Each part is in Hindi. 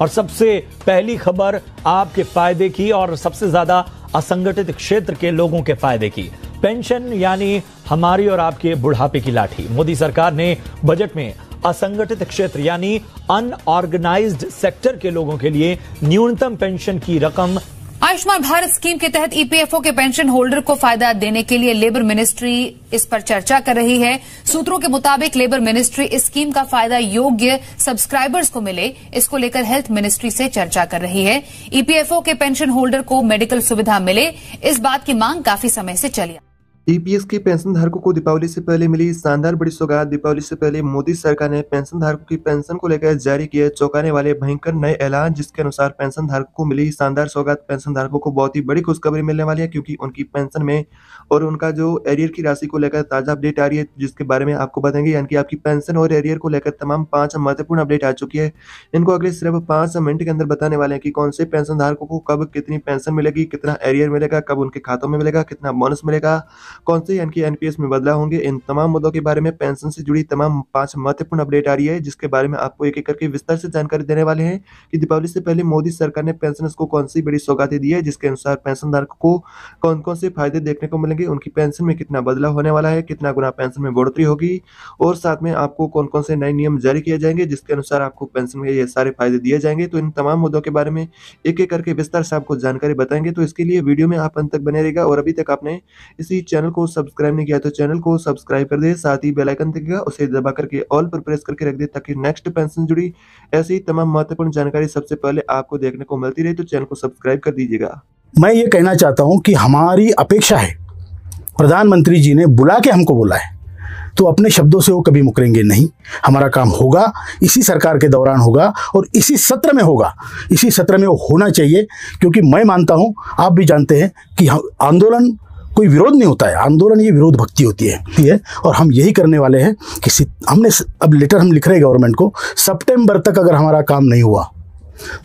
और सबसे पहली खबर आपके फायदे की और सबसे ज्यादा असंगठित क्षेत्र के लोगों के फायदे की पेंशन यानी हमारी और आपके बुढ़ापे की लाठी मोदी सरकार ने बजट में असंगठित क्षेत्र यानी अनऑर्गेनाइज्ड सेक्टर के लोगों के लिए न्यूनतम पेंशन की रकम आयुष्मान भारत स्कीम के तहत ईपीएफओ के पेंशन होल्डर को फायदा देने के लिए लेबर मिनिस्ट्री इस पर चर्चा कर रही है सूत्रों के मुताबिक लेबर मिनिस्ट्री इस स्कीम का फायदा योग्य सब्सक्राइबर्स को मिले इसको लेकर हेल्थ मिनिस्ट्री से चर्चा कर रही है ईपीएफओ के पेंशन होल्डर को मेडिकल सुविधा मिले इस बात की मांग काफी समय से चली ईपीएस के पेंशन धारकों को दीपावली से पहले मिली शानदार बड़ी सौगात दीपावली से पहले मोदी सरकार ने पेंशन धारकों की पेंशन को लेकर जारी किए चौंकाने वाले भयंकर नए ऐलान जिसके अनुसार पेंशन धारकों को मिली शानदार सौगात पेंशन धारकों को बहुत ही बड़ी खुशखबरी मिलने वाली है क्योंकि उनकी पेंशन में और उनका जो एरियर की राशि को लेकर ताजा अपडेट आ रही है जिसके बारे में आपको बताएंगे यानी कि आपकी पेंशन और एरियर को लेकर तमाम पांच महत्वपूर्ण अपडेट आ चुकी है इनको अगले सिर्फ पांच मिनट के अंदर बताने वाले हैं कि कौन से पेंशन धारकों को कब कितनी पेंशन मिलेगी कितना एरियर मिलेगा कब उनके खातों में मिलेगा कितना बोनस मिलेगा कौन से यानी कि एनपीएस में बदलाव होंगे इन तमाम मुद्दों के बारे में पेंशन से जुड़ी तमाम पांच महत्वपूर्ण अपडेट आ रही है जिसके बारे में आपको एक एक करके विस्तार से जानकारी देने वाले हैं कि दीपावली से पहले मोदी सरकार ने पेंशनर्स को कौन सी बड़ी सौगातें दी है जिसके अनुसार पेंशन को कौन कौन से फायदे देखने को मिलेंगे उनकी पेंशन में कितना बदलाव होने वाला है कितना गुना पेंशन में बढ़ोतरी होगी और साथ में आपको कौन कौन से नए नियम जारी किए जाएंगे जिसके अनुसार आपको पेंशन में ये सारे फायदे दिए जाएंगे तो इन तमाम मुद्दों के बारे में एक एक करके विस्तार से आपको जानकारी बताएंगे तो इसके लिए वीडियो में आप अंत तक बने रहेगा और अभी तक आपने इसी चैनल चैनल को सब्सक्राइब नहीं किया तो चैनल को सब्सक्राइब कर दे साथ ही बेलाइकन दिखेगा उसे दबा करके ऑल पर प्रेस करके रख दे ताकि नेक्स्ट पेंशन जुड़ी ऐसी तमाम महत्वपूर्ण जानकारी सबसे पहले आपको देखने को मिलती रही तो चैनल को सब्सक्राइब कर दीजिएगा मैं ये कहना चाहता हूँ कि हमारी अपेक्षा है प्रधानमंत्री जी ने बुला के हमको बोला है तो अपने शब्दों से वो कभी मुकरेंगे नहीं हमारा काम होगा इसी सरकार के दौरान होगा और इसी सत्र में होगा इसी सत्र में वो होना चाहिए क्योंकि मैं मानता हूँ आप भी जानते हैं कि आंदोलन कोई विरोध नहीं होता है आंदोलन ये विरोध भक्ति होती है ठीक है और हम यही करने वाले हैं कि हमने अब लेटर हम लिख रहे हैं गवर्नमेंट को सितंबर तक अगर हमारा काम नहीं हुआ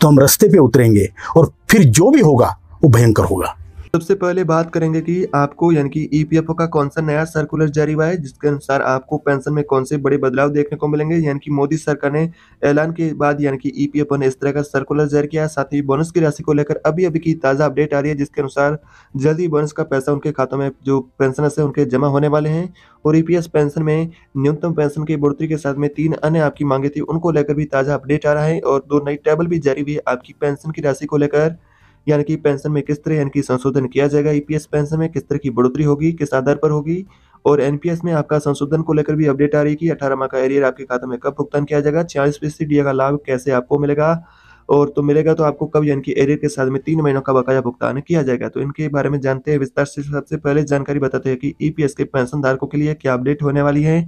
तो हम रास्ते पे उतरेंगे और फिर जो भी होगा वो भयंकर होगा सबसे पहले बात करेंगे कि आपको यानी कि ईपीएफओ e का कौन सा नया सर्कुलर जारी हुआ है जिसके अनुसार आपको पेंशन में कौन से बड़े बदलाव देखने को मिलेंगे यानी कि मोदी सरकार ने ऐलान के बाद यानी कि ईपीएफओ e ने इस तरह का सर्कुलर जारी किया साथ ही बोनस की राशि को लेकर अभी अभी की ताज़ा अपडेट आ रही है जिसके अनुसार जल्द ही बोनस का पैसा उनके खातों में जो पेंशनर्स है उनके जमा होने वाले हैं और ईपीएस e पेंशन में न्यूनतम पेंशन की बढ़ोतरी के साथ में तीन अन्य आपकी मांगे थी उनको लेकर भी ताज़ा अपडेट आ रहा है और दो नई टेबल भी जारी हुई है आपकी पेंशन की राशि को लेकर यानी कि पेंशन में किस तरह यानी कि संशोधन किया जाएगा ईपीएस e पेंशन में किस तरह की बढ़ोतरी होगी किस आधार पर होगी और एनपीएस में आपका संशोधन को लेकर भी अपडेट आ रही है कि अठारह माह का एरियर आपके खाते में कब भुगतान किया जाएगा छियालीस फीसदी डी का लाभ कैसे आपको मिलेगा और तो मिलेगा तो आपको कब यानी कि एरियर के साथ में तीन महीनों का बकाया भुगतान किया जाएगा तो इनके बारे में जानते हैं विस्तार से सबसे पहले जानकारी बताते हैं कि ईपीएस e के पेंशन धारकों के लिए क्या अपडेट होने वाली है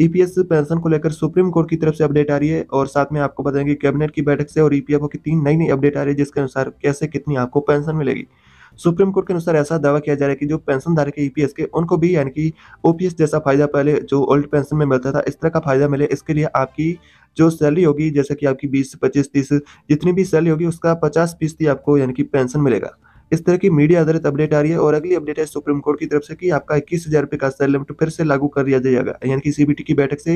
ईपीएस e पेंशन को लेकर सुप्रीम कोर्ट की तरफ से अपडेट आ रही है और साथ में आपको बताएंगे कैबिनेट की बैठक से और ईपीएफओ e की तीन नई नई अपडेट आ रही है जिसके अनुसार कैसे कितनी आपको पेंशन मिलेगी सुप्रीम कोर्ट के अनुसार ऐसा दावा किया जा रहा है कि जो पेंशन धारक है ईपीएस e के उनको भी यानी कि ओपीएस जैसा फायदा पहले जो ओल्ड पेंशन में मिलता था इस तरह का फायदा मिले इसके लिए आपकी जो सैलरी होगी जैसे कि आपकी बीस पच्चीस तीस जितनी भी सैलरी होगी उसका पचास फीसदी आपको यानी कि पेंशन मिलेगा इस तरह की मीडिया आधारित अपडेट आ रही है और अगली अपडेट है सुप्रीम कोर्ट की तरफ से कि आपका इक्कीस हजार रुपये का सैलरी लिमिट फिर से लागू कर दिया जाएगा यानी कि सीबीटी की बैठक से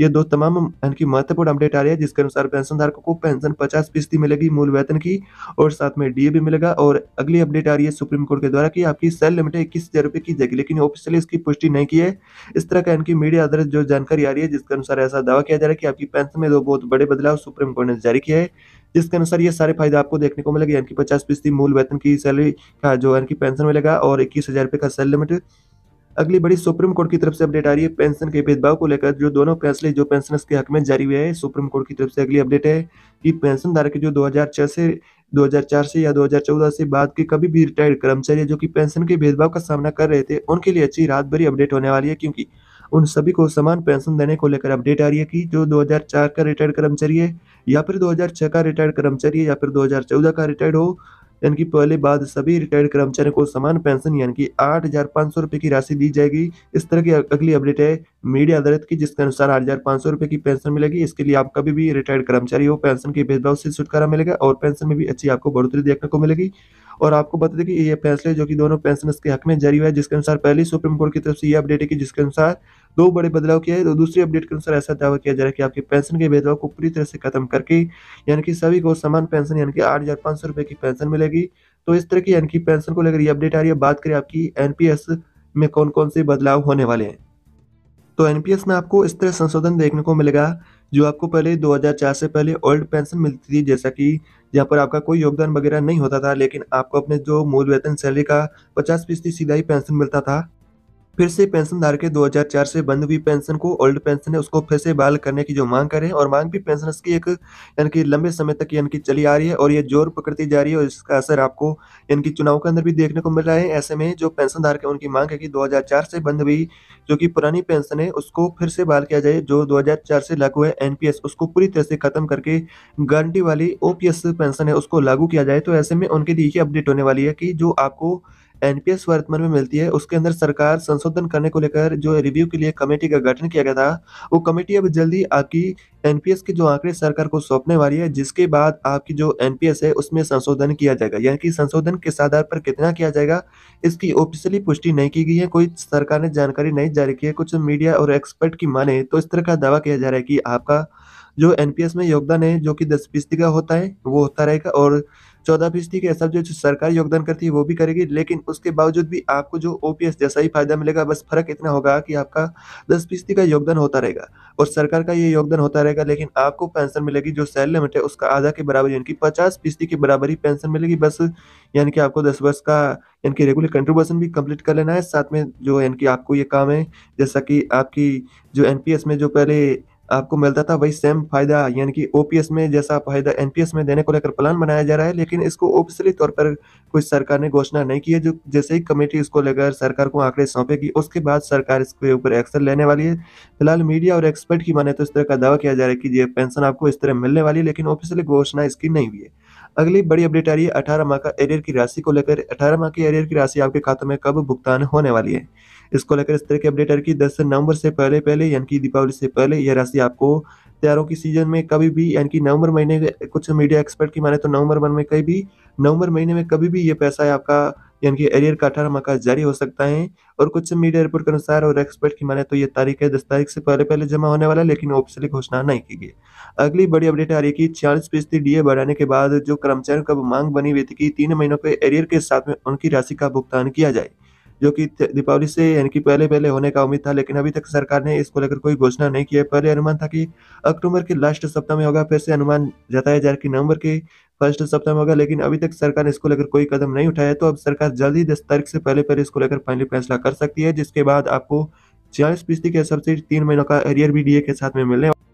ये दो तमाम यानी कि महत्वपूर्ण अपडेट आ रही है जिसके अनुसार पेंशनधारकों को पेंशन पचास फीसदी मिलेगी मूल वेतन की और साथ में डीए भी मिलेगा और अगली अपडेट आ रही है सुप्रीम कोर्ट के द्वारा कि आपकी सेल लिमिट इक्कीस हजार रुपये की जाएगी लेकिन ऑफिशियली इसकी पुष्टि नहीं की है इस तरह का इनकी मीडिया आधारित जो जानकारी आ रही है जिसके अनुसार ऐसा दावा किया जा रहा है कि आपकी पेंशन में दो बहुत बड़े बदलाव सुप्रीम कोर्ट ने जारी किया है जिसके अनुसार ये सारे फायदे आपको देखने को मिलेगा यानी कि पचास फीसदी मूल वेतन की सैलरी का जो यानी कि पेंशन मिलेगा और इक्कीस हजार रुपये का सैलरी लिमिट अगली बड़ी सुप्रीम कोर्ट की तरफ से अपडेट आ रही है पेंशन के भेदभाव को लेकर जो दोनों फैसले जो पेंशनर्स के हक में जारी हुए हैं सुप्रीम कोर्ट की तरफ से अगली अपडेट है कि पेंशन धारक जो 2006 से 2004 से या 2014 से बाद के कभी भी रिटायर्ड कर्मचारी जो कि पेंशन के भेदभाव का सामना कर रहे थे उनके लिए अच्छी रात भरी अपडेट होने वाली है क्योंकि उन सभी को समान पेंशन देने को लेकर अपडेट आ रही है कि जो 2004 का रिटायर्ड कर्मचारी है या फिर 2006 का रिटायर्ड कर्मचारी है या फिर 2014 का रिटायर्ड हो यानी कि पहले बाद सभी रिटायर्ड कर्मचारियों को समान पेंशन यानी कि आठ हजार पाँच सौ रुपये की राशि दी जाएगी इस तरह की अगली अपडेट है मीडिया अदालत की जिसके अनुसार आठ हजार पाँच सौ रुपये की पेंशन मिलेगी इसके लिए आप कभी भी रिटायर्ड कर्मचारी हो पेंशन के भेदभाव से छुटकारा मिलेगा और पेंशन में भी अच्छी आपको बढ़ोतरी देखने को मिलेगी और आपको बता दें कि ये फैसले जो कि दोनों पेंशनर्स के हक में जारी हुआ है जिसके अनुसार पहली सुप्रीम कोर्ट की तरफ से ये अपडेट है कि जिसके अनुसार दो बड़े बदलाव किए और तो दूसरी अपडेट के अनुसार ऐसा दावा किया जा रहा है कि आपकी पेंशन के भेदभाव को पूरी तरह से खत्म करके यानी कि सभी को समान पेंशन यानी कि आठ हजार पांच सौ रुपए की पेंशन मिलेगी तो इस तरह की यानी कि पेंशन को लेकर ये अपडेट आ रही है बात करें आपकी एनपीएस में कौन कौन से बदलाव होने वाले हैं तो एनपीएस में आपको इस तरह संशोधन देखने को मिलेगा जो आपको पहले 2004 से पहले ओल्ड पेंशन मिलती थी जैसा कि यहाँ पर आपका कोई योगदान वगैरह नहीं होता था लेकिन आपको अपने जो मूल वेतन सैलरी का पचास फीसदी सीधा ही पेंशन मिलता था फिर से पेंशन पेंशनधारक के 2004 से बंद हुई पेंशन को ओल्ड पेंशन है उसको फिर से बहाल करने की जो मांग करें और मांग भी पेंशनर्स की एक यानी कि लंबे समय तक यानी कि चली आ रही है और ये जोर पकड़ती जा रही है और इसका असर आपको यानी कि चुनाव के अंदर भी देखने को मिल रहा है ऐसे में जो पेंशन पेंशनधारक है उनकी मांग है कि 2004 से बंद हुई जो कि पुरानी पेंशन है उसको फिर से बहाल किया जाए जो 2004 से लागू है एनपीएस उसको पूरी तरह से खत्म करके गारंटी वाली ओपीएस पेंशन है उसको लागू किया जाए तो ऐसे में उनके लिए अपडेट होने वाली है कि जो आपको एनपीएस वर्तमान में मिलती है उसके अंदर सरकार संशोधन करने को लेकर जो रिव्यू के लिए कमेटी का गठन किया गया था वो कमेटी अब जल्दी आपकी एनपीएस के जो आंकड़े सरकार को सौंपने वाली है जिसके बाद आपकी जो एनपीएस है उसमें संशोधन किया जाएगा यानी कि संशोधन किस आधार पर कितना किया जाएगा इसकी ऑफिशियली पुष्टि नहीं की गई है कोई सरकार ने जानकारी नहीं जारी की है कुछ मीडिया और एक्सपर्ट की माने तो इस तरह का दावा किया जा रहा है कि आपका जो एनपीएस में योगदान है जो कि दस फीसदी का होता है वो होता रहेगा और चौदह फीसदी के हिसाब जो सरकार योगदान करती है वो भी करेगी लेकिन उसके बावजूद भी आपको जो ओ जैसा ही फायदा मिलेगा बस फर्क इतना होगा कि आपका दस फीसदी का योगदान होता रहेगा और सरकार का ये योगदान होता रहेगा लेकिन आपको पेंशन मिलेगी जो सैलरी लिमिट है उसका आधा के बराबर यानी कि पचास फीसदी के बराबर ही पेंशन मिलेगी बस यानी कि आपको दस वर्ष का यानी कि रेगुलर कंट्रीब्यूशन भी कंप्लीट कर लेना है साथ में जो यानी कि आपको ये काम है जैसा कि आपकी जो एन में जो पहले आपको मिलता था वही सेम फायदा यानी कि ओपीएस में जैसा फायदा एनपीएस में देने को लेकर प्लान बनाया जा रहा है लेकिन इसको ऑफिसियली तौर पर कुछ सरकार ने घोषणा नहीं की है जो जैसे ही कमेटी इसको लेकर सरकार को आंकड़े सौंपेगी उसके बाद सरकार इसके ऊपर एक्शन लेने वाली है फिलहाल मीडिया और एक्सपर्ट की माने तो इस तरह का दावा किया जा रहा है कि ये पेंशन आपको इस तरह मिलने वाली है लेकिन ऑफिसियली घोषणा इसकी नहीं हुई है अगली बड़ी अपडेट आ रही है अठारह माह का एरियर की राशि को लेकर अठारह माह की एरियर की राशि आपके खाते में कब भुगतान होने वाली है इसको लेकर इस तरह की अपडेट आ रही है दस नवंबर से पहले पहले यानी कि दीपावली से पहले यह राशि आपको त्यारों की सीजन में कभी भी यानी कि नवंबर महीने कुछ मीडिया एक्सपर्ट की माने तो नवंबर मन में कभी भी नवंबर महीने में कभी भी ये पैसा आपका कि उनके एरियर का अठारह माह जारी हो सकता है और कुछ मीडिया रिपोर्ट के अनुसार और एक्सपर्ट की माने तो ये तारीख है दस तारीख से पहले पहले जमा होने वाला लेकिन ऑफिशियली घोषणा नहीं की गई अगली बड़ी अपडेट आ रही है कि चालीस फीसदी डीए बढ़ाने के बाद जो कर्मचारियों का मांग बनी हुई थी कि तीन महीनों के एरियर के साथ में उनकी राशि का भुगतान किया जाए जो कि दीपावली से यानी कि पहले पहले होने का उम्मीद था लेकिन अभी तक सरकार ने इसको लेकर कोई घोषणा नहीं की है पहले अनुमान था कि अक्टूबर के लास्ट सप्ताह में होगा फिर से अनुमान जताया जा रहा है कि नवंबर के फर्स्ट सप्ताह में होगा लेकिन अभी तक सरकार ने इसको लेकर कोई कदम नहीं उठाया तो अब सरकार जल्द ही दस तारीख से पहले पहले इसको लेकर फाइनली फैसला कर सकती है जिसके बाद आपको छियालीस फीसदी के सब्सिडी तीन महीनों का एरियर भी डीए के साथ में मिलने